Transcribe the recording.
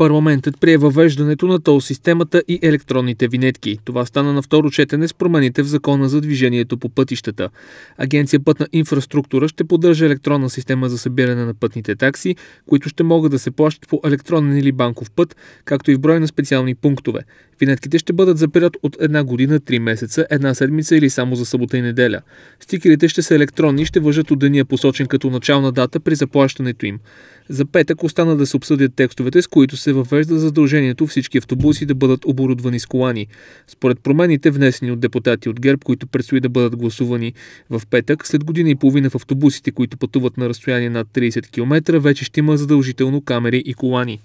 Парламентът прие въвеждането на тол системата и електронните винетки. Това стана на второ четене с промените в закона за движението по пътищата. Агенция Пътна инфраструктура ще поддържа електронна система за събиране на пътните такси, които ще могат да се плащат по електронен или банков път, както и в брой на специални пунктове. Винетките ще бъдат за период от една година, три месеца, една седмица или само за събота и неделя. Стикерите ще са електронни и ще въжат от деня посочен като начална дата при заплащането им. За петък остана да се обсъдят текстовете, с които се въвежда задължението всички автобуси да бъдат оборудвани с колани. Според промените, внесени от депутати от ГЕРБ, които предстои да бъдат гласувани в петък, след година и половина в автобусите, които пътуват на разстояние над 30 км, вече ще има задължително камери и колани.